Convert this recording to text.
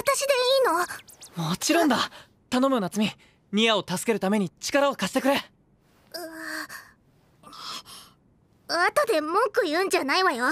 私でいいのもちろんだ頼む夏美ニアを助けるために力を貸してくれうわ後で文句言うんじゃないわよ